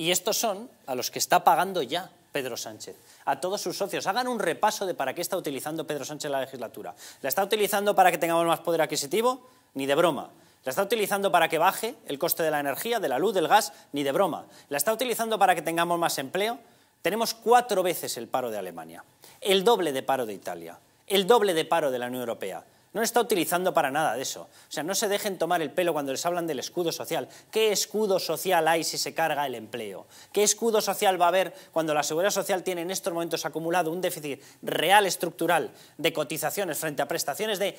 Y estos son a los que está pagando ya Pedro Sánchez. A todos sus socios, hagan un repaso de para qué está utilizando Pedro Sánchez la legislatura. ¿La está utilizando para que tengamos más poder adquisitivo? Ni de broma. ¿La está utilizando para que baje el coste de la energía, de la luz, del gas? Ni de broma. ¿La está utilizando para que tengamos más empleo? Tenemos cuatro veces el paro de Alemania, el doble de paro de Italia, el doble de paro de la Unión Europea. No está utilizando para nada de eso. O sea, no se dejen tomar el pelo cuando les hablan del escudo social. ¿Qué escudo social hay si se carga el empleo? ¿Qué escudo social va a haber cuando la seguridad social tiene en estos momentos acumulado un déficit real estructural de cotizaciones frente a prestaciones de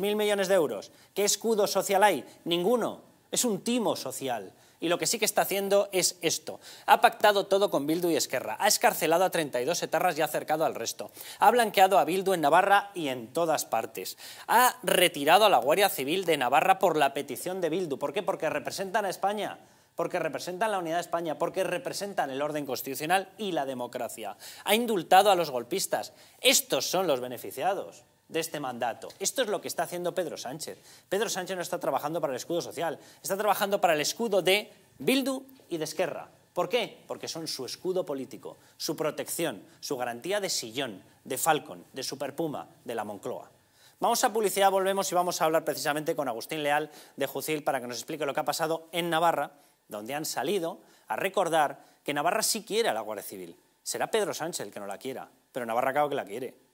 mil millones de euros? ¿Qué escudo social hay? Ninguno. Es un timo social. Y lo que sí que está haciendo es esto. Ha pactado todo con Bildu y Esquerra. Ha escarcelado a 32 etarras y ha acercado al resto. Ha blanqueado a Bildu en Navarra y en todas partes. Ha retirado a la Guardia Civil de Navarra por la petición de Bildu. ¿Por qué? Porque representan a España porque representan la unidad de España, porque representan el orden constitucional y la democracia. Ha indultado a los golpistas. Estos son los beneficiados de este mandato. Esto es lo que está haciendo Pedro Sánchez. Pedro Sánchez no está trabajando para el escudo social, está trabajando para el escudo de Bildu y de Esquerra. ¿Por qué? Porque son su escudo político, su protección, su garantía de sillón, de Falcon, de Superpuma, de la Moncloa. Vamos a publicidad, volvemos y vamos a hablar precisamente con Agustín Leal de Jucil para que nos explique lo que ha pasado en Navarra, donde han salido a recordar que Navarra sí quiere la Guardia Civil. Será Pedro Sánchez el que no la quiera, pero Navarra acaba que la quiere.